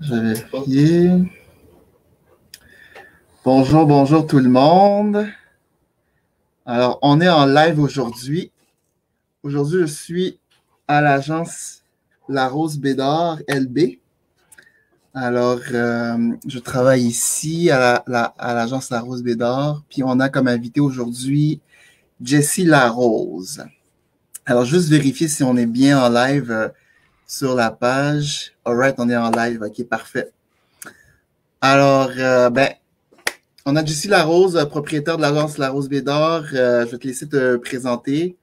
Vérifier. Bonjour, bonjour tout le monde. Alors, on est en live aujourd'hui. Aujourd'hui, je suis à l'agence La Rose Bédard LB. Alors, euh, je travaille ici à l'agence la, la, Rose Bédard. Puis, on a comme invité aujourd'hui Jessie Larose. Alors, juste vérifier si on est bien en live. Euh, sur la page. Alright, on est en live. OK, parfait. Alors, euh, ben, on a Jessie Larose, propriétaire de l'agence Larose Bédard. Euh, je vais te laisser te présenter.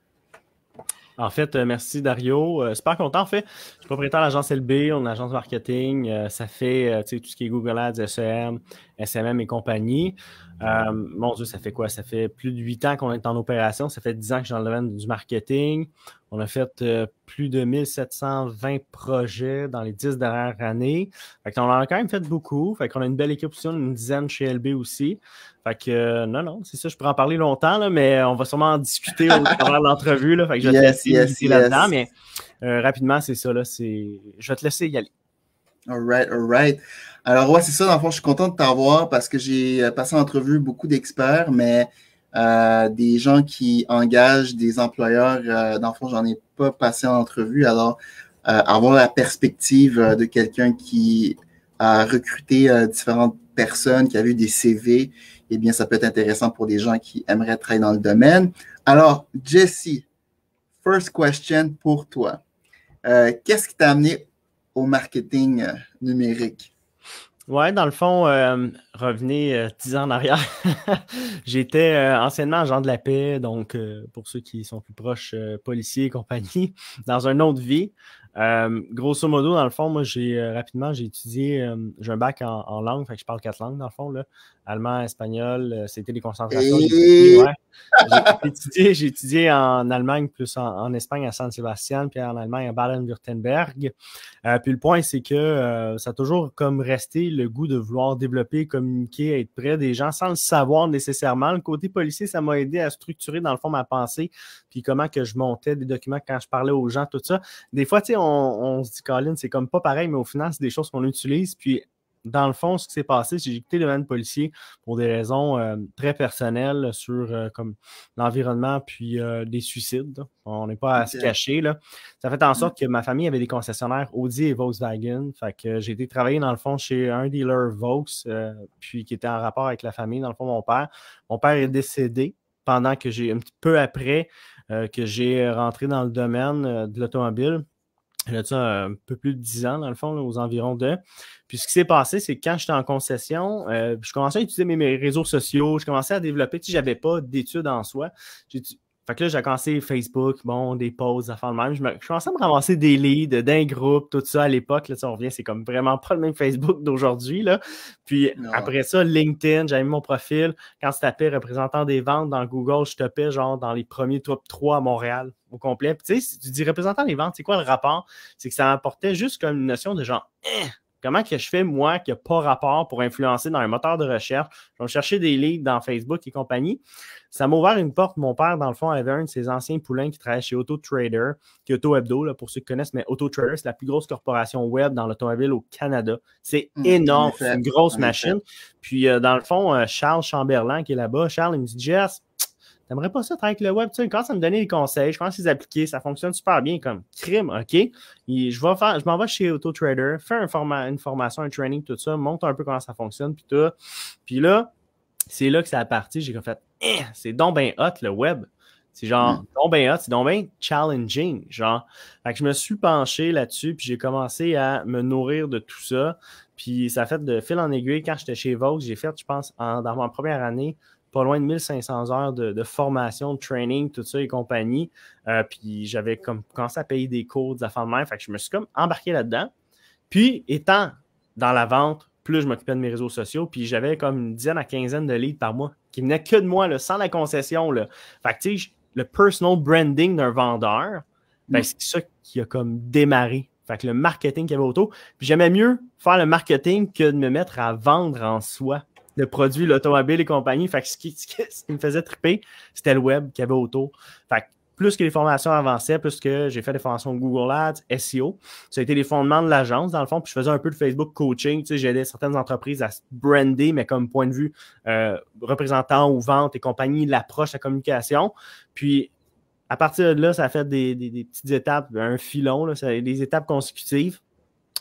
En fait, euh, merci Dario. super content. En fait, propriétaire de l'agence LB, on est agence marketing. Euh, ça fait euh, tout ce qui est Google Ads, SEM, SMM et compagnie. Euh, mon Dieu, ça fait quoi? Ça fait plus de huit ans qu'on est en opération. Ça fait dix ans que je suis dans le domaine du marketing. On a fait plus de 1720 projets dans les dix dernières années. Fait on en a quand même fait beaucoup. Fait qu'on a une belle équipe aussi, une dizaine chez LB aussi. Fait que non, non, c'est ça, je pourrais en parler longtemps, là, mais on va sûrement en discuter au travers de l'entrevue. Fait que je vais là-dedans. Mais euh, rapidement, c'est ça. Là, Je vais te laisser y aller. All right, all right. Alors, ouais, c'est ça. Dans le fond, je suis content de t'avoir parce que j'ai euh, passé en entrevue beaucoup d'experts, mais euh, des gens qui engagent des employeurs. dans le fond, j'en ai pas passé en entrevue. Alors, avoir la perspective de quelqu'un qui a recruté différentes personnes, qui a vu des CV, eh bien, ça peut être intéressant pour des gens qui aimeraient travailler dans le domaine. Alors, Jesse, first question pour toi. Euh, qu'est-ce qui t'a amené au marketing euh, numérique? Oui, dans le fond, euh, revenez dix ans en arrière. J'étais anciennement agent de la paix, donc pour ceux qui sont plus proches, policiers et compagnie, dans une autre vie. grosso modo, dans le fond, moi, j'ai rapidement, j'ai étudié, j'ai un bac en, en langue, fait que je parle quatre langues, dans le fond. Là allemand, espagnol. Euh, c'était des concentrations. Euh. J'ai, étudié, j'ai étudié, en Allemagne, plus en, Espagne, à San Sebastian, puis en Allemagne, à Baden-Württemberg. Euh, puis le point, c'est que ça a toujours comme resté le goût de vouloir développer, communiquer, être près des gens sans le savoir nécessairement. Le côté policier, ça m'a aidé à structurer, dans le fond, ma pensée, puis comment que je montais des documents quand je parlais aux gens, tout ça. Des fois, tu sais, on, on se dit, Colin, c'est comme pas pareil, mais au final, c'est des choses qu'on utilise. Puis dans le fond, ce qui s'est passé, j'ai quitté le domaine policier pour des raisons euh, très personnelles sur euh, l'environnement puis euh, des suicides. On n'est pas à se cacher. Là. Ça fait en sorte que ma famille avait des concessionnaires Audi et Volkswagen. Fait que j'ai été travailler dans le fond chez un dealer Volkswagen, puis qui était en rapport avec la famille, dans le fond, mon père. Mon père est décédé pendant que j'ai un petit peu après que j'ai rentré dans le domaine de l'automobile il a un peu plus de 10 ans, dans le fond, aux environs de. Puis ce qui s'est passé, c'est que quand j'étais en concession, euh, je commençais à utiliser mes, réseaux sociaux, je commençais à développer, tu sais, j'avais pas d'études en soi. Fait que là, j'ai commencé Facebook, bon, des posts, faire le même. Je, me, je commençais à me ramasser des leads d'un groupe, tout ça à l'époque. Là, on revient, c'est comme vraiment pas le même Facebook d'aujourd'hui. Là. Puis après ça, LinkedIn, j'avais mis mon profil. Quand tu tapais représentant des ventes dans Google, je tapais genre dans les premiers top 3 à Montréal au complet. Puis tu sais, si tu dis représentant des ventes, c'est quoi le rapport? C'est que ça apportait juste comme une notion de genre, hein, Comment que je fais, moi, qui n'a pas rapport pour influencer dans un moteur de recherche? Je vais chercher des leads dans Facebook et compagnie. Ça m'a ouvert une porte. Mon père, dans le fond, avait un de ses anciens poulains qui travaillait chez Auto Trader, qui est Auto là, pour ceux qui connaissent, mais Auto Trader, c'est la plus grosse corporation web dans l'automobile au Canada. C'est mm, énorme. C'est une grosse machine. Puis, euh, dans le fond, euh, Charles Chamberlain, qui est là-bas, Charles, il me dit, Jess, T'aimerais pas ça avec le web? Tu sais, quand ça me donnait des conseils, je pense à les ça fonctionne super bien comme crime, OK? Et je vais faire, je m'en vais chez AutoTrader, fais un une formation, un training, tout ça, montre un peu comment ça fonctionne, puis tout. Puis là, c'est là que ça a parti. J'ai fait, hein, c'est donc ben hot le web. C'est genre, mm. donc ben hot, c'est donc ben challenging. Genre, fait que je me suis penché là-dessus, puis j'ai commencé à me nourrir de tout ça. Puis ça a fait de fil en aiguille. Quand j'étais chez Vogue, j'ai fait, je pense, en, dans ma première année, pas loin de 1500 heures de, formation, de training, tout ça et compagnie. Euh, puis j'avais comme commencé à payer des cours, des affaires de même. Fait que je me suis comme embarqué là-dedans. Puis étant dans la vente, plus je m'occupais de mes réseaux sociaux, puis j'avais comme une dizaine à quinzaine de leads par mois qui venaient que de moi, sans la concession. Fait que le personal branding d'un vendeur, ben, mm. c'est ça qui a comme démarré. Fait que le marketing qui y avait autour. Puis j'aimais mieux faire le marketing que de me mettre à vendre en soi de produits, l'automobile et compagnie. Fait ce qui, me faisait triper, c'était le web qu'il y avait autour. Fait plus que les formations avançaient, plus que j'ai fait des formations Google Ads, SEO. Ça a été les fondements de l'agence, dans le fond. Puis je faisais un peu de Facebook coaching. Tu sais, j'aidais certaines entreprises à se brander, mais comme point de vue euh, représentant ou vente et compagnie, l'approche, la communication. Puis à partir de là, ça a fait des, petites étapes, un filon, là, des étapes consécutives.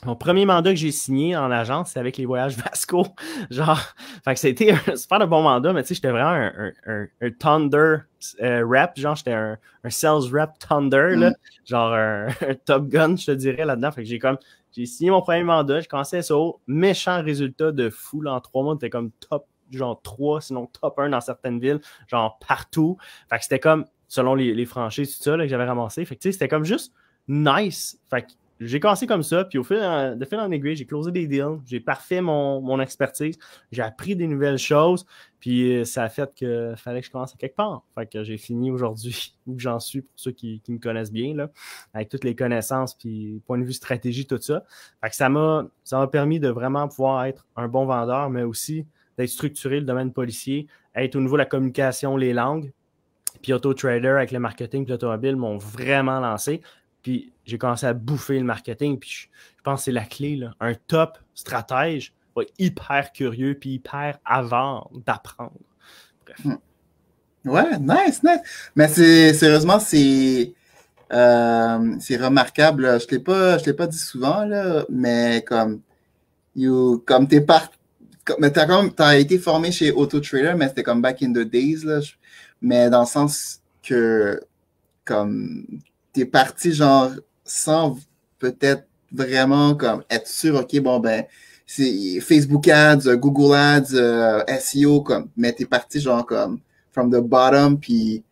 Mon premier mandat que j'ai signé en agence, c'est avec les voyages Vasco. Genre, fait que c'était un super bon mandat, mais tu sais, j'étais vraiment un, Thunder rap. Euh, rep. Genre, j'étais un, sales rep Thunder, là. Mm. Genre un, Top Gun, je te dirais, là-dedans. Fait que j'ai comme, j'ai signé mon premier mandat, je commençais ça Méchant résultat de fou, là, en trois mois, t'es comme top, genre trois, sinon top un dans certaines villes, genre partout. Fait que c'était comme, selon les, franchises, tout ça, que j'avais ramassé. Fait tu sais, c'était comme juste nice. Fait que j'ai commencé comme ça, puis au fil de fil en aiguille, j'ai closé des deals, j'ai parfait mon, mon expertise, j'ai appris des nouvelles choses, puis euh, ça a fait que fallait que je commence à quelque part. Fait que j'ai fini aujourd'hui où j'en suis pour ceux qui, qui, me connaissent bien, là, avec toutes les connaissances, puis point de vue stratégie, tout ça. Fait que ça m'a permis de vraiment pouvoir être un bon vendeur, mais aussi d'être structuré le domaine policier, être au niveau de la communication, les langues, puis Auto Trader avec le marketing puis l'automobile m'ont vraiment lancé. Puis j'ai commencé à bouffer le marketing. Puis je, pense que c'est la clé. Là. Un top stratège hyper curieux puis hyper avant d'apprendre. Bref. Hmm. Ouais, nice, nice. Mais c'est sérieusement, c'est. Euh, c'est remarquable. Je ne l'ai, pas, l'ai pas dit souvent, là, mais comme, you, comme t'es par... comme, t'as, comme, été formé chez Auto Trailer, mais c'était comme back in the days. Là, mais dans le sens que comme t'es parti genre sans peut-être vraiment comme être sûr, ok, bon ben, c'est Facebook Ads, euh, Google Ads, euh, SEO, comme, mais t'es parti genre comme from the bottom, puis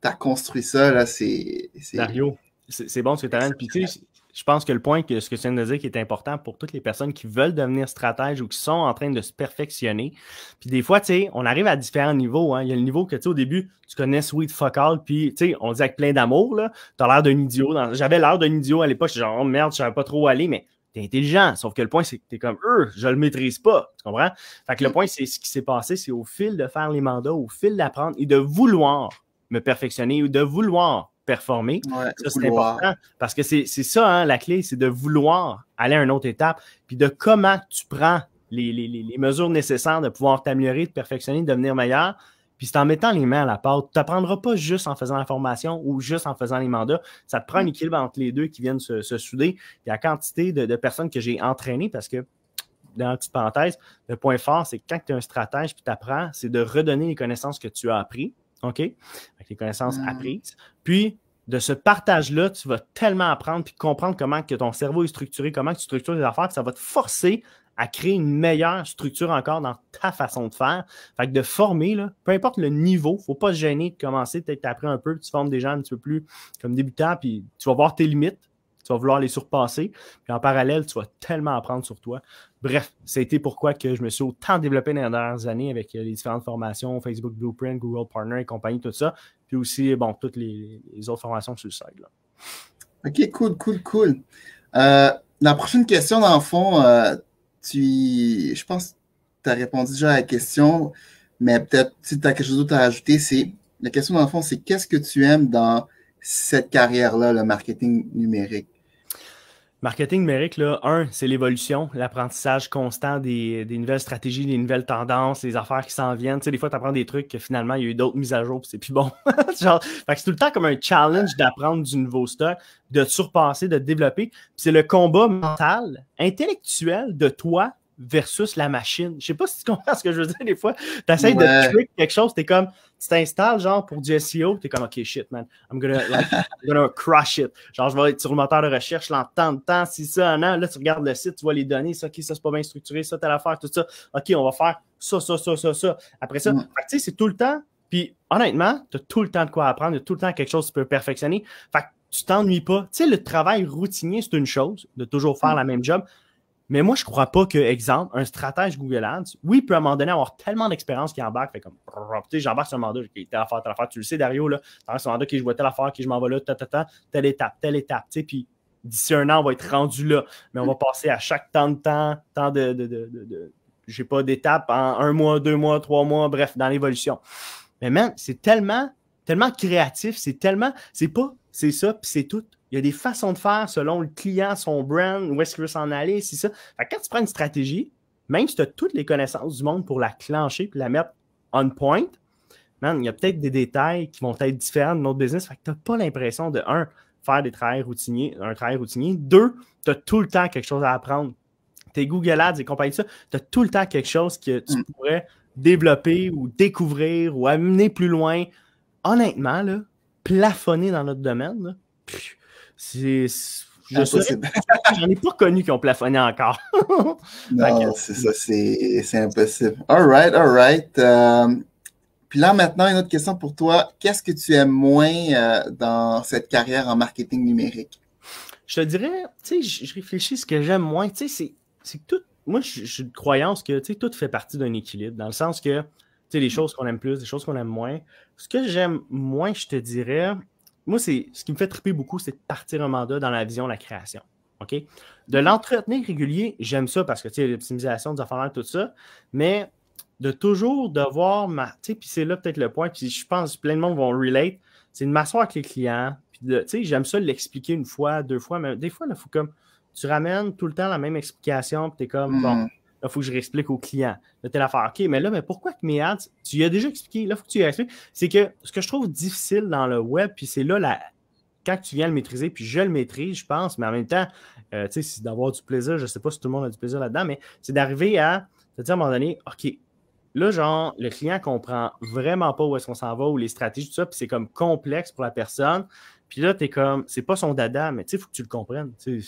t'as construit ça, là, c'est. Mario, c'est bon c'est que Puis tu sais, je pense que le point que ce que tu viens de dire qui est important pour toutes les personnes qui veulent devenir stratèges ou qui sont en train de se perfectionner. Puis des fois, tu sais, on arrive à différents niveaux. Hein. Il y a le niveau que tu sais, au début, tu connais Sweet Fuck puis tu sais, on dit avec plein d'amour, là, t'as l'air d'un idiot. J'avais l'air d'un idiot à l'époque, genre, oh, merde, je savais pas trop où aller, mais es intelligent. Sauf que le point, c'est que t'es comme, eux, je le maîtrise pas. Tu comprends? Fait que le mm. point, c'est ce qui s'est passé, c'est au fil de faire les mandats, au fil d'apprendre et de vouloir me perfectionner ou de vouloir performer. ça, c'est important parce que c'est ça, hein, la clé, c'est de vouloir aller à une autre étape, puis de comment tu prends les, mesures nécessaires de pouvoir t'améliorer, te perfectionner, devenir meilleur. Puis c'est en mettant les mains à la porte. Tu n'apprendras pas juste en faisant la formation ou juste en faisant les mandats. Ça te prend un mm. équilibre entre les deux qui viennent se, Il souder. Puis la quantité de, personnes que j'ai entraînées, parce que dans la petite parenthèse, le point fort, c'est que quand tu as un stratège puis tu apprends, c'est de redonner les connaissances que tu as apprises, OK? les connaissances mm. apprises. Puis de ce partage-là, tu vas tellement apprendre et comprendre comment que ton cerveau est structuré, comment tu structures tes affaires, que ça va te forcer à créer une meilleure structure encore dans ta façon de faire. Fait que de former, peu importe le niveau, faut pas se gêner de commencer. Peut-être tu un peu, tu formes des gens un petit peu plus comme débutant, puis tu vas voir tes limites. Tu vas vouloir les surpasser. Puis en parallèle, tu vas tellement apprendre sur toi. Bref, c'était pourquoi que je me suis autant développé dans les dernières années avec euh, les différentes formations, Facebook Blueprint, Google Partner et compagnie, tout ça. Puis aussi, euh, bon, toutes les, autres formations sur le site. Là. OK, cool, cool, cool. Euh, la prochaine question, dans le fond, tu, je pense que tu as répondu déjà à la question, mais peut-être si tu as quelque chose d'autre à ajouter, c'est la question, dans le fond, c'est qu'est-ce que tu aimes dans cette carrière-là, le marketing numérique? Marketing numérique, là, un, c'est l'évolution, l'apprentissage constant des, nouvelles stratégies, des nouvelles tendances, des affaires qui s'en viennent. Tu sais, des fois, tu apprends des trucs que finalement, il y a eu d'autres mises à jour, c'est plus bon. c'est tout le temps comme un challenge d'apprendre du nouveau stock, de surpasser, de te développer. c'est le combat mental, intellectuel de toi versus la machine. Je sais pas si tu comprends ce que je veux dire des fois. Tu essaies de trick quelque chose, t'es comme, tu t'installes genre pour du SEO, es comme, OK, shit, man, I'm gonna, like, crush it. Genre, je vais être sur le moteur de recherche, l'entends de temps, si ça, non, là, tu regardes le site, tu vois les données, ça, OK, ça, c'est pas bien structuré, ça, la l'affaire, tout ça. OK, on va faire ça, ça, ça, ça, ça. Après ça, mm. tu sais, c'est tout le temps. Puis, honnêtement, tu as tout le temps de quoi apprendre, tu as tout le temps quelque chose que tu peux perfectionner. Fait que tu t'ennuies pas. Tu sais, le travail routinier, c'est une chose, de toujours faire mm. la même job, mais moi, je crois pas que, exemple, un stratège Google Ads, oui, il peut à un moment donné avoir tellement d'expérience qu'il embarque, fait comme, tu sais, j'embarque sur un mandat, qui telle affaire, telle affaire, tu le sais, Dario, là, sur un mandat, qui je vois telle affaire, qui je m'en vais là, telle étape, telle étape, tu puis d'ici un an, on va être rendu là, mais on va passer à chaque temps de temps, temps de, de, de, sais j'ai pas d'étape en un mois, deux mois, trois mois, bref, dans l'évolution. Mais man, c'est tellement, tellement créatif, c'est tellement, c'est pas, c'est ça, puis c'est tout. Il y a des façons de faire selon le client, son brand, où est-ce qu'il veut s'en aller, c'est ça. quand tu prends une stratégie, même si tu as toutes les connaissances du monde pour la clencher et la mettre on point, il y a peut-être des détails qui vont être différents de notre business. Fait tu n'as pas l'impression de, un, faire des travails routiniers, un travail routinier. Deux, tu as tout le temps quelque chose à apprendre. Tes Google Ads et compagnie de ça, tu as tout le temps quelque chose que tu mm. pourrais développer ou découvrir ou amener plus loin. Honnêtement, là, plafonner dans notre domaine, là, c'est. J'en ai pas connu qui ont plafonné encore. non, c'est ça, c'est impossible. All right, all right. Euh, puis là, maintenant, une autre question pour toi. Qu'est-ce que tu aimes moins euh, dans cette carrière en marketing numérique? Je te dirais, tu sais, je réfléchis ce que j'aime moins. Tu sais, c'est que tout. Moi, je suis de croyance que, tu sais, tout fait partie d'un équilibre, dans le sens que, tu sais, les mm. choses qu'on aime plus, les choses qu'on aime moins. Ce que j'aime moins, je te dirais, moi, c'est ce qui me fait triper beaucoup, c'est de partir un mandat dans la vision, la création. OK? De l'entretenir régulier, j'aime ça parce que, tu sais, l'optimisation des affaires, tout ça, mais de toujours devoir, ma... tu sais, puis c'est là peut-être le point, puis je pense plein de monde vont relate, c'est de m'asseoir avec les clients, tu sais, j'aime ça l'expliquer une fois, deux fois, mais des fois, il faut comme, tu ramènes tout le temps la même explication, puis es comme, mm. bon, Là, il faut que je réexplique au client. Là, telle affaire. OK, mais là, mais pourquoi que mes tu y as déjà expliqué, là, il faut que tu y C'est que ce que je trouve difficile dans le web, puis c'est là la, quand tu viens le maîtriser, puis je le maîtrise, je pense, mais en même temps, euh, tu sais, c'est d'avoir du plaisir, je ne sais pas si tout le monde a du plaisir là-dedans, mais c'est d'arriver à te dire à un moment donné, OK, là, genre, le client comprend vraiment pas où est-ce qu'on s'en va ou les stratégies, tout ça, puis c'est comme complexe pour la personne. Puis là, t'es comme, c'est pas son dada, mais tu sais, il faut que tu le comprennes. C'est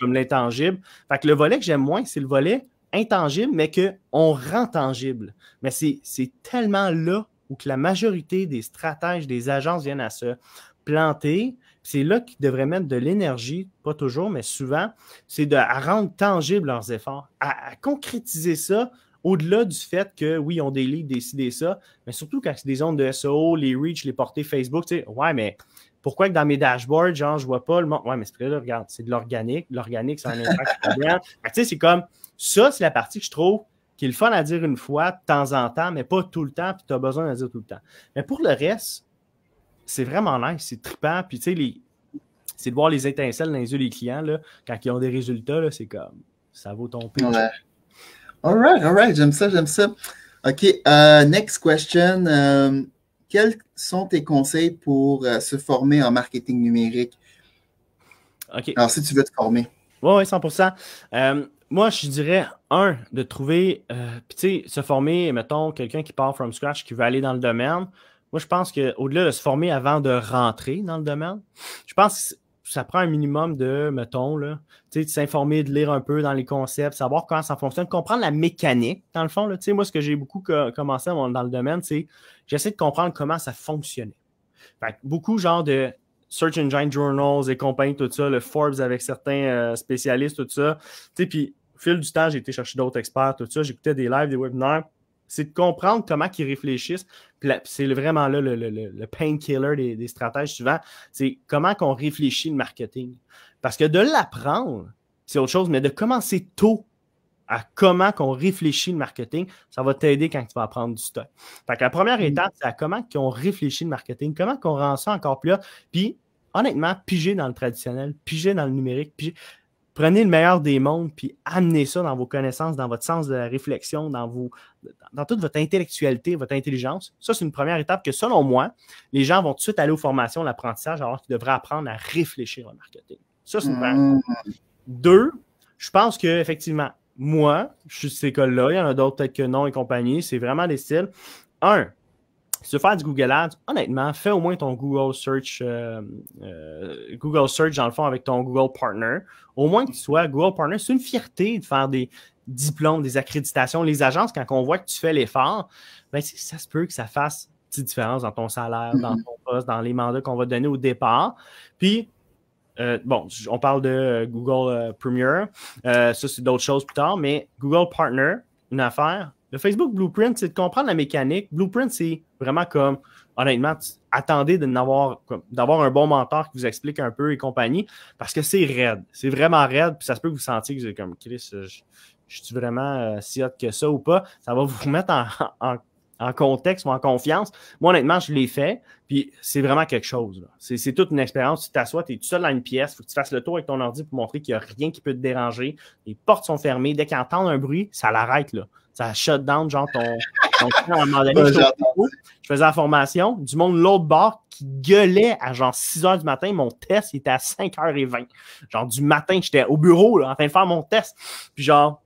comme l'intangible. Fait que le volet que j'aime moins, c'est le volet intangible, mais qu'on rend tangible. Mais c'est tellement là où que la majorité des stratèges, des agences viennent à se planter. C'est là qu'ils devraient mettre de l'énergie, pas toujours, mais souvent, c'est de à rendre tangible leurs efforts, à, concrétiser ça au-delà du fait que, oui, on délivre, des ça, mais surtout quand c'est des zones de SEO, les reach, les portées Facebook, tu sais, ouais, mais pourquoi que dans mes dashboards, genre, je vois pas le monde. Ouais, mais c'est vrai, là, regarde, c'est de l'organique. L'organique, ça a un impact bien. tu sais, c'est comme ça, c'est la partie que je trouve qui est le fun à dire une fois, de temps en temps, mais pas tout le temps, puis tu as besoin de le dire tout le temps. Mais pour le reste, c'est vraiment nice, c'est trippant, puis tu sais, c'est de voir les étincelles dans les yeux des clients, là, quand ils ont des résultats, c'est comme, ça vaut ton prix. All right, all right, j'aime ça, j'aime ça. OK, euh, next question. Euh, quels sont tes conseils pour euh, se former en marketing numérique? Alors, si tu veux te former. Oui, oui, 100 Moi, je dirais, un, de trouver, euh, tu sais, se former, mettons, quelqu'un qui part from scratch, qui veut aller dans le domaine. Moi, je pense qu'au-delà de se former avant de rentrer dans le domaine, je pense ça prend un minimum de, mettons, là, de s'informer, de lire un peu dans les concepts, savoir comment ça fonctionne, comprendre la mécanique, dans le fond. Là, moi, ce que j'ai beaucoup commencé dans le domaine, c'est j'essaie de comprendre comment ça fonctionnait. beaucoup, genre, de Search Engine Journals et compagnie, tout ça, le Forbes avec certains euh, spécialistes, tout ça. Puis, au fil du temps, j'ai été chercher d'autres experts, tout ça. J'écoutais des lives, des webinaires. C'est de comprendre comment ils réfléchissent. C'est vraiment là le, painkiller des, stratèges souvent. C'est comment qu'on réfléchit le marketing. Parce que de l'apprendre, c'est autre chose, mais de commencer tôt à comment qu'on réfléchit le marketing, ça va t'aider quand tu vas apprendre du stock. Fait que la première mm-hmm. étape, c'est à comment qu'on réfléchit le marketing, comment qu'on rend ça encore plus là. Puis honnêtement, piger dans le traditionnel, piger dans le numérique, piger. Prenez le meilleur des mondes, puis amenez ça dans vos connaissances, dans votre sens de la réflexion, dans, vos, dans toute votre intellectualité, votre intelligence. Ça, c'est une première étape que, selon moi, les gens vont tout de suite aller aux formations, l'apprentissage, alors qu'ils devraient apprendre à réfléchir au marketing. Ça, c'est une première mmh. étape. Deux, je pense qu'effectivement, moi, je suis de cette école-là, il y en a d'autres peut-être que non et compagnie, c'est vraiment des styles. Un, si tu veux faire du Google Ads, honnêtement, fais au moins ton Google Search, euh, euh, Google Search dans le fond avec ton Google Partner. Au moins que tu sois Google Partner, c'est une fierté de faire des diplômes, des accréditations. Les agences, quand on voit que tu fais l'effort, ben, ça se peut que ça fasse une petite différence dans ton salaire, dans ton mm-hmm. poste, dans les mandats qu'on va donner au départ. Puis, euh, bon, on parle de Google Premier, ça c'est d'autres choses plus tard, mais Google Partner, une affaire, le Facebook Blueprint, c'est de comprendre la mécanique. Blueprint, c'est vraiment comme, honnêtement, attendez d'avoir un bon mentor qui vous explique un peu et compagnie, parce que c'est raide. C'est vraiment raide, puis ça se peut que vous sentiez que vous êtes comme, Chris, je, suis vraiment euh, si hot que ça ou pas. Ça va vous mettre en, en en contexte ou en confiance. Moi, honnêtement, je l'ai fait, puis c'est vraiment quelque chose. C'est toute une expérience. Tu t'assois, tu es tout seul dans une pièce, faut que tu fasses le tour avec ton ordi pour montrer qu'il n'y a rien qui peut te déranger. Les portes sont fermées. Dès qu'ils entendent un bruit, ça l'arrête. là. Ça shut down, genre ton. ton... à un je, faisais la formation, du monde l'autre bord qui gueulait à genre 6 h du matin. Mon test il était à 5h20. Genre du matin, j'étais au bureau là, en train de faire mon test. Puis genre,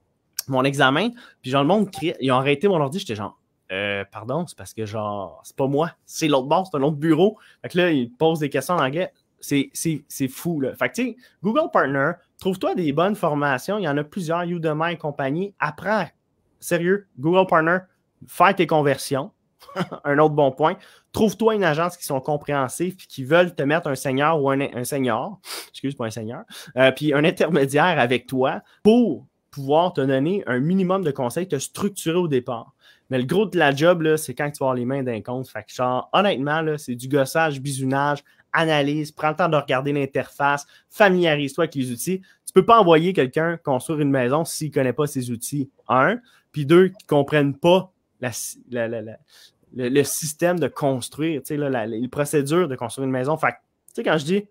mon examen. Puis genre, le monde criait. Ils ont arrêté mon ordi. J'étais genre, euh, pardon, c'est parce que genre, c'est pas moi, c'est l'autre bord, c'est un autre bureau. Fait que là, il pose des questions en anglais. C'est fou, là. Fait que, tu sais, Google Partner, trouve-toi des bonnes formations. Il y en a plusieurs, Udemy et compagnie. Après, sérieux, Google Partner, fais tes conversions. un autre bon point. Trouve-toi une agence qui sont compréhensives et qui veulent te mettre un seigneur ou un, un excuse pas un seigneur, euh, puis un intermédiaire avec toi pour pouvoir te donner un minimum de conseils, te structurer au départ. Mais le gros de la job, c'est quand tu vas avoir les mains d'un compte. Fait honnêtement, c'est du gossage, bisounage, analyse, prends le temps de regarder l'interface, familiarise-toi avec les outils. Tu peux pas envoyer quelqu'un construire une maison s'il connaît pas ses outils, un. Puis deux, qui comprennent pas la, le, système de construire, tu la, les de construire une maison. Fait tu sais, quand je dis,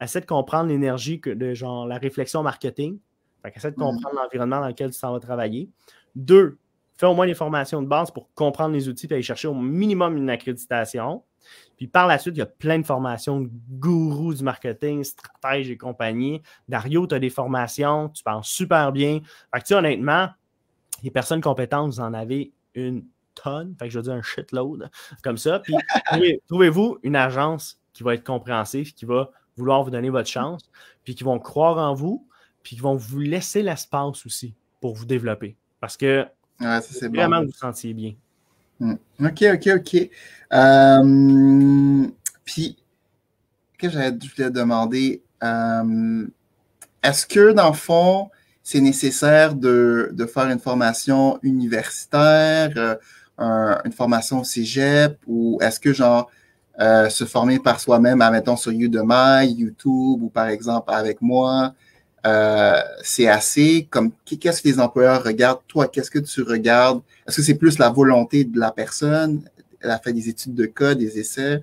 essaie de comprendre l'énergie que de genre la réflexion marketing, fait essaie de mm-hmm. comprendre l'environnement dans lequel tu t'en vas travailler. Deux, fais au moins les formations de base pour comprendre les outils et aller chercher au minimum une accréditation. Puis par la suite, il y a plein de formations de gourous du marketing, stratèges et compagnie. Dario, tu as des formations, tu penses super bien. Fait que, tu sais, honnêtement, les personnes compétentes, vous en avez une tonne. Fait que je veux dire un shitload comme ça. Puis trouvez-vous une agence qui va être compréhensive, qui va vouloir vous donner votre chance, puis qui vont croire en vous, puis qui vont vous laisser l'espace aussi pour vous développer. Parce que c'est Vraiment bon. vous sentiez bien. Hmm. OK, OK, OK. Euh, puis, que je voulais demander? Euh, est-ce que, dans le fond, c'est nécessaire de, faire une formation universitaire, euh, une formation au cégep, ou est-ce que, genre, se former par soi-même, admettons, sur Udemy, YouTube, ou par exemple avec moi, euh, c'est assez comme qu'est-ce que les employeurs regardent, toi, qu'est-ce que tu regardes? Est-ce que c'est plus la volonté de la personne? Elle a fait des études de cas, des essais.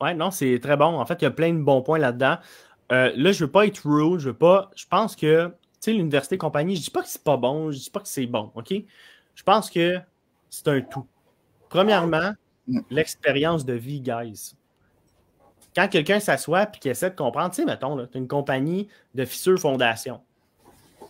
Oui, non, c'est très bon. En fait, il y a plein de bons points là-dedans. Euh, là, je veux pas être rude, je veux pas. Je pense que, tu sais, l'université compagnie, je dis pas que c'est pas bon, je dis pas que c'est bon, OK? Je pense que c'est un tout. Premièrement, mm. l'expérience de vie, guys quand quelqu'un s'assoit et qui essaie de comprendre, tu sais, mettons, tu une compagnie de fissures fondation.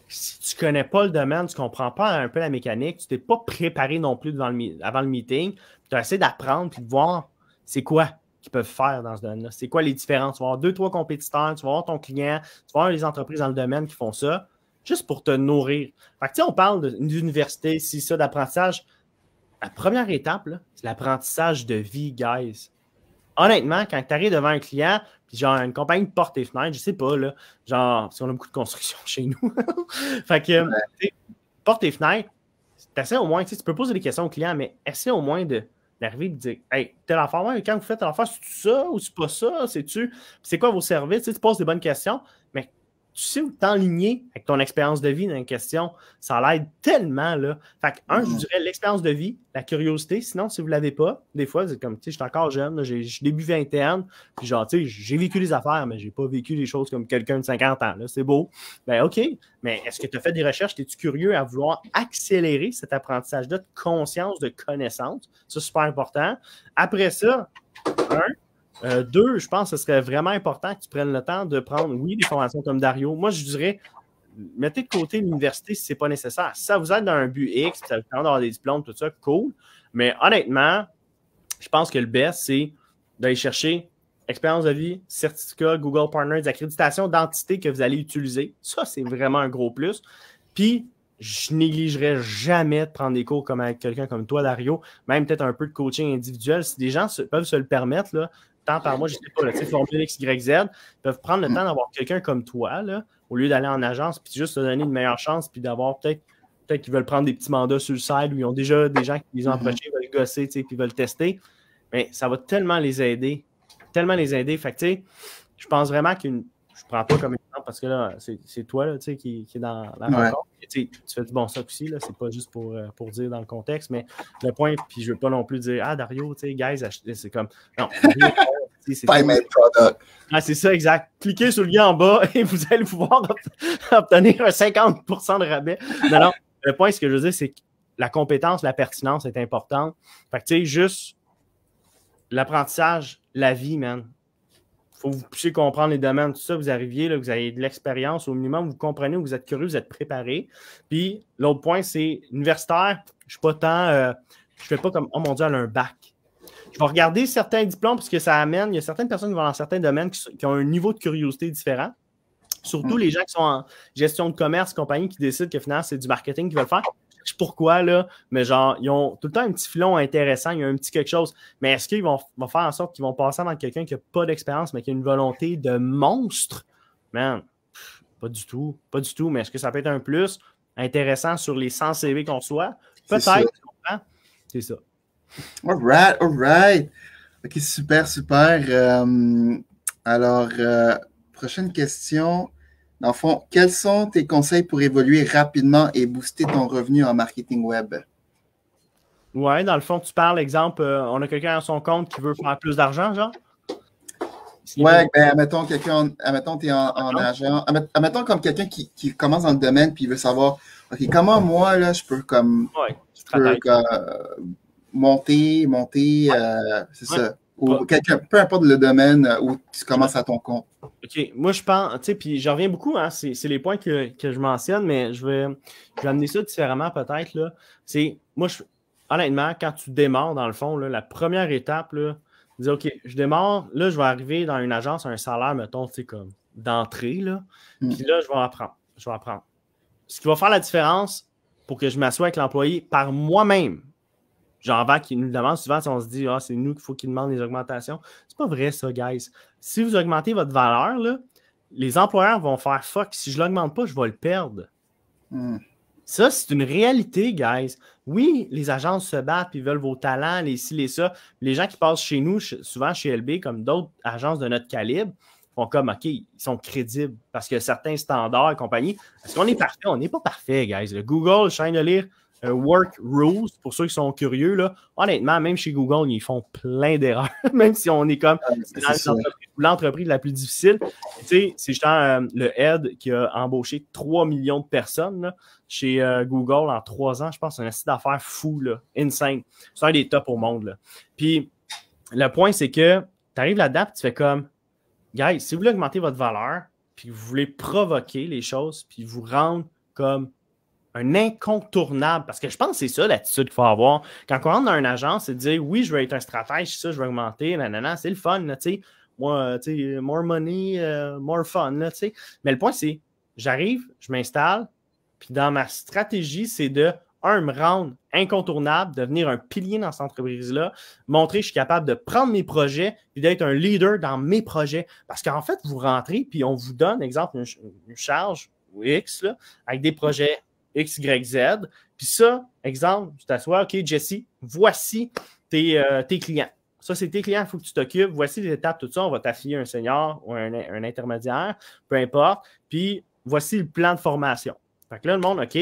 Si tu ne connais pas le domaine, tu ne comprends pas un peu la mécanique, tu t'es pas préparé non plus le, avant le meeting, tu as essayé d'apprendre et de voir c'est quoi qu'ils peuvent faire dans ce domaine-là. C'est quoi les différences? Tu vas avoir deux, trois compétiteurs, tu vas avoir ton client, tu vas avoir les entreprises dans le domaine qui font ça, juste pour te nourrir. Fait que, on parle d'université, si ça, d'apprentissage. La première étape, c'est l'apprentissage de vie, guys honnêtement, quand tu arrives devant un client, puis genre une compagnie de portes et fenêtres, je sais pas, là, genre, si on a beaucoup de construction chez nous. fait que, portes et fenêtres, essaies au moins, tu peux poser des questions au client, mais essaie au moins de d'arriver et de dire Hey, telle affaire, quand vous faites telle affaire, c'est ça ou c'est pas ça C'est-tu C'est quoi vos services Tu poses des bonnes questions, mais tu sais où t'enligner avec ton expérience de vie dans une question. Ça l'aide tellement, là. Fait que, un, je mm. dirais l'expérience de vie, la curiosité. Sinon, si vous l'avez pas, des fois, c'est comme, tu sais, je suis encore jeune, je suis début vingtaine, puis genre, tu sais, j'ai vécu des affaires, mais n'ai pas vécu des choses comme quelqu'un de 50 ans, là. C'est beau. Ben, OK. Mais est-ce que tu as fait des recherches? Es-tu curieux à vouloir accélérer cet apprentissage-là de conscience, de connaissance? Ça, c'est super important. Après ça, un, euh, deux, je pense que ce serait vraiment important que tu prennes le temps de prendre, oui, des formations comme Dario. Moi, je dirais, mettez de côté l'université si ce n'est pas nécessaire. Si ça vous aide dans un but X, ça vous permet d'avoir des diplômes, tout ça, cool. Mais honnêtement, je pense que le best, c'est d'aller chercher expérience de vie, certificat, Google Partners, accréditation d'entité que vous allez utiliser. Ça, c'est vraiment un gros plus. Puis, je négligerai jamais de prendre des cours comme avec quelqu'un comme toi, Dario, même peut-être un peu de coaching individuel. Si des gens peuvent se le permettre, là, temps par moi je ne sais pas, formule X, Y, Z, peuvent prendre le mm. temps d'avoir quelqu'un comme toi, au lieu d'aller en agence, puis juste te donner une ah. meilleure chance, puis d'avoir peut-être peut-être qu'ils veulent prendre des petits mandats sur le site où ils ont déjà des gens qui les ont mm-hmm. approchés, veulent gosser, puis veulent tester. Mais ça va tellement les aider. Tellement les aider. Fait je pense vraiment qu'une je prends pas comme exemple parce que là, c'est toi là, qui, qui est dans la Tu fais du bon sac aussi, c'est pas juste pour, euh, pour dire dans le contexte, mais le point, puis je veux pas non plus dire Ah, Dario, tu sais, guys, c'est comme. Non, ah, c'est ça, exact. Cliquez sur le lien en bas et vous allez pouvoir obtenir un 50% de rabais. Non, le point, ce que je veux dire, c'est que la compétence, la pertinence est importante. Fait que, tu sais, juste l'apprentissage, la vie, man faut vous puissiez comprendre les domaines, tout ça. Vous arriviez, là, vous avez de l'expérience. Au minimum, vous comprenez, vous êtes curieux, vous êtes préparé. Puis l'autre point, c'est universitaire. Je ne suis pas tant. Euh, je fais pas comme Oh mon Dieu, elle a un bac. Je vais regarder certains diplômes parce que ça amène. Il y a certaines personnes qui vont dans certains domaines qui, ont un niveau de curiosité différent. Surtout hmm. les gens qui sont en gestion de commerce, compagnie, qui décident que finalement, c'est du marketing qu'ils veulent faire pourquoi, là, mais genre, ils ont tout le temps un petit filon intéressant, il y a un petit quelque chose. Mais est-ce qu'ils vont, faire en sorte qu'ils vont passer dans quelqu'un qui n'a pas d'expérience, mais qui a une volonté de monstre? Man, pas du tout. Pas du tout. Mais est-ce que ça peut être un plus intéressant sur les 100 CV qu'on reçoit? Peut-être. C'est ça. Alright, alright. OK, super, super. Euh, alors, euh, prochaine question. Dans le fond, quels sont tes conseils pour évoluer rapidement et booster ton revenu en marketing web? Oui, dans le fond, tu parles, exemple, euh, on a quelqu'un à son compte qui veut faire plus d'argent, genre? Oui, ben, admettons, quelqu'un, admettons, en, en agent, admettons comme quelqu'un qui, commence dans le domaine puis veut savoir, OK, comment moi, là, je peux comme, euh, monter, monter, euh, c'est ça ou peu importe le domaine euh, où tu commences à ton compte. OK. Moi, je pense, tu sais, puis je reviens beaucoup, hein, c'est, les points que, je mentionne, mais je vais, amener ça différemment peut-être. Là. C'est, moi, je, honnêtement, quand tu démarres, dans le fond, la première étape, là, dire, OK, je démarre, là, je vais arriver dans une agence, un salaire, mettons, tu sais, comme d'entrée, là, hmm. puis là, je vais apprendre. Je vais apprendre. Ce qui va faire la différence pour que je m'assoie avec l'employé par moi-même, Jean-Va qui nous demande souvent si on se dit Ah, c'est nous qu'il faut qu'il demande les augmentations. C'est pas vrai, ça, guys. Si vous augmentez votre valeur, les employeurs vont faire fuck, si je l'augmente pas, je vais le perdre. Hmm. Ça, c'est une réalité, guys. Oui, les agences se battent, ils veulent vos talents, les ci, les ça. Les gens qui passent chez nous, souvent chez LB, comme d'autres agences de notre calibre, font comme, OK, ils sont crédibles parce que certains standards et compagnie. Est-ce qu'on est parfait? On n'est pas parfait, guys. Le Google, je de lire euh, work Rules, pour ceux qui sont curieux. Là. Honnêtement, même chez Google, ils font plein d'erreurs, même si on est comme ah, l'entreprise la plus difficile. Tu sais, c'est justement euh, le head qui a embauché 3 millions de personnes chez euh, Google en 3 ans. Je pense c'est un site d'affaires fou, là, insane. C'est un des tops au monde. Puis le point, c'est que tu arrives là-dedans tu fais comme, guys, si vous voulez augmenter votre valeur, puis vous voulez provoquer les choses, puis vous rendre comme un incontournable, parce que je pense que c'est ça l'attitude qu'il faut avoir. Quand on rentre dans une agence, c'est de dire oui, je veux être un stratège, ça, je veux augmenter, nanana, c'est le fun, tu sais. Moi, euh, tu sais, more money, euh, more fun, tu sais. Mais le point, c'est, j'arrive, je m'installe, puis dans ma stratégie, c'est de, un, me rendre incontournable, devenir un pilier dans cette entreprise-là, montrer que je suis capable de prendre mes projets et d'être un leader dans mes projets. Parce qu'en fait, vous rentrez, puis on vous donne, exemple, une, charge ou X, là, avec des projets X, Y, Z. Puis ça, exemple, tu t'assois, OK, Jesse, voici tes, euh, tes clients. Ça, c'est tes clients, il faut que tu t'occupes. Voici les étapes, tout ça. On va t'affilier un senior ou un, intermédiaire, peu importe. Puis voici le plan de formation. Fait que là, le monde, OK,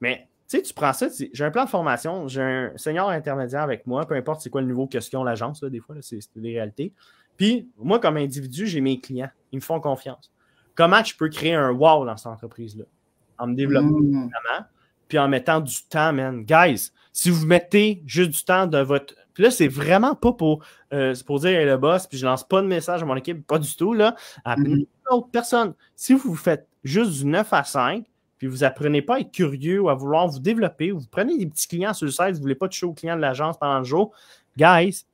mais tu sais, tu prends ça, j'ai un plan de formation, j'ai un senior intermédiaire avec moi, peu importe c'est quoi le nouveau question, ce l'agence, des fois, c'est des réalités. Puis moi, comme individu, j'ai mes clients, ils me font confiance. Comment tu peux créer un wow dans cette entreprise-là? en me développant, mm. puis en mettant du temps, man. Guys, si vous mettez juste du temps de votre. Puis là, c'est vraiment pas pour, euh, pour dire le boss, puis je lance pas de message à mon équipe, pas du tout, là, à mm-hmm. autre personne. Si vous vous faites juste du 9 à 5, puis vous apprenez pas à être curieux ou à vouloir vous développer, vous prenez des petits clients sur le site, vous voulez pas toucher aux clients de l'agence pendant le jour, guys,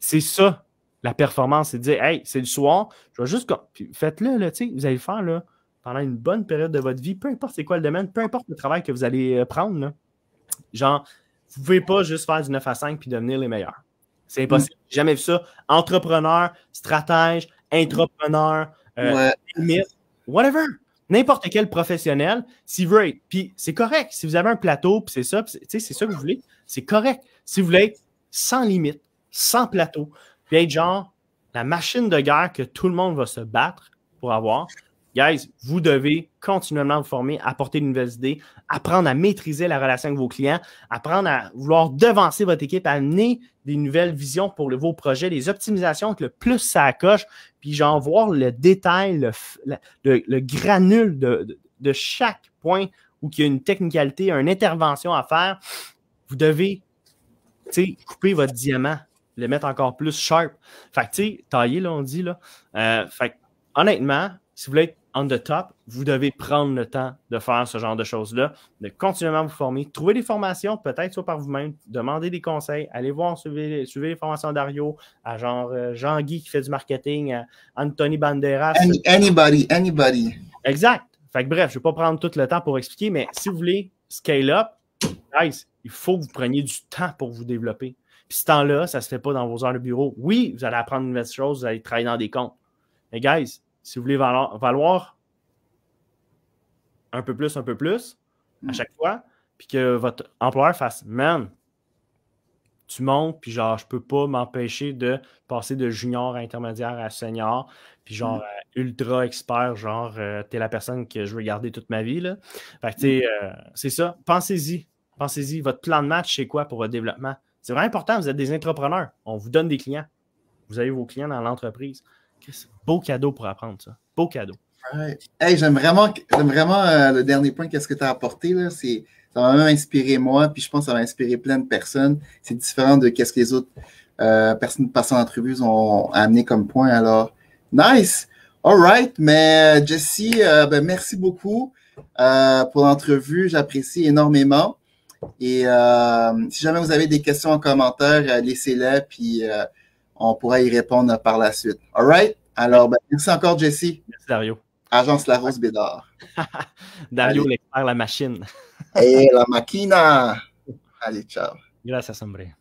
c'est ça la performance, c'est de dire Hey, c'est le soir, je vais juste. puis Faites-le, là, tu sais, vous allez le faire, là pendant une bonne période de votre vie, peu importe c'est quoi le domaine, peu importe le travail que vous allez euh, prendre, genre, vous ne pouvez pas juste faire du 9 à 5 puis devenir les meilleurs. C'est mm. impossible. Jamais vu ça. Entrepreneur, stratège, entrepreneur, euh, whatever. N'importe quel professionnel, s'il veut être. Puis c'est correct. Si vous avez un plateau, puis c'est ça, c'est ça que vous voulez, c'est correct. Si vous voulez être sans limite, sans plateau, puis être genre la machine de guerre que tout le monde va se battre pour avoir, Guys, vous devez continuellement vous former, apporter de nouvelles idées, apprendre à maîtriser la relation avec vos clients, apprendre à vouloir devancer votre équipe, amener des nouvelles visions pour vos projets, des optimisations, que le plus ça accroche, puis genre voir le détail, le, granule de, chaque point où il y a une technicalité, une intervention à faire, vous devez couper votre diamant, le mettre encore plus sharp. Fait que, tu sais, tailler, on dit, là. Euh, fait honnêtement, si vous voulez être on the top, vous devez prendre le temps de faire ce genre de choses-là, de continuellement vous former, trouver des formations, peut-être soit par vous-même, demander des conseils, allez voir, suivez, suivez les formations d'Ario, à genre euh, Jean-Guy qui fait du marketing, Anthony Banderas. anybody, anybody. Exact. bref, je ne vais pas prendre tout le temps pour expliquer, mais si vous voulez scale up, guys, il faut que vous preniez du temps pour vous développer. Puis ce temps-là, ça ne se fait pas dans vos heures de bureau. Oui, vous allez apprendre une nouvelles chose, vous allez travailler dans des comptes. Mais guys, si vous voulez valoir, un peu plus, un peu plus à mm. chaque fois, puis que votre employeur fasse Man, tu montes, puis genre, je peux pas m'empêcher de passer de junior à intermédiaire à senior, puis genre mm. euh, ultra expert, genre, euh, tu es la personne que je veux garder toute ma vie. Là. Fait que, mm. euh, c'est ça. Pensez-y. Pensez-y. Votre plan de match, c'est quoi pour votre développement? C'est vraiment important. Vous êtes des entrepreneurs. On vous donne des clients. Vous avez vos clients dans l'entreprise. Beau cadeau pour apprendre ça. Beau cadeau. Hey, j'aime vraiment, vraiment euh, le dernier point qu'est-ce que tu as apporté. Là, c'est, ça m'a même inspiré moi, puis je pense que ça va inspirer plein de personnes. C'est différent de ce que les autres euh, personnes passant en ont amené comme point. Alors, nice! All right, mais euh, Jessie, ben, merci beaucoup pour l'entrevue. J'apprécie énormément. Et si jamais vous avez des questions en commentaire, laissez-les, puis on pourra y répondre par la suite. All right? Alors, ben, merci encore, Jesse. Merci, Dario. Agence Rose Bédard. Dario, l'expert, la machine. Et la machina. Allez, ciao. Gracias, hombre.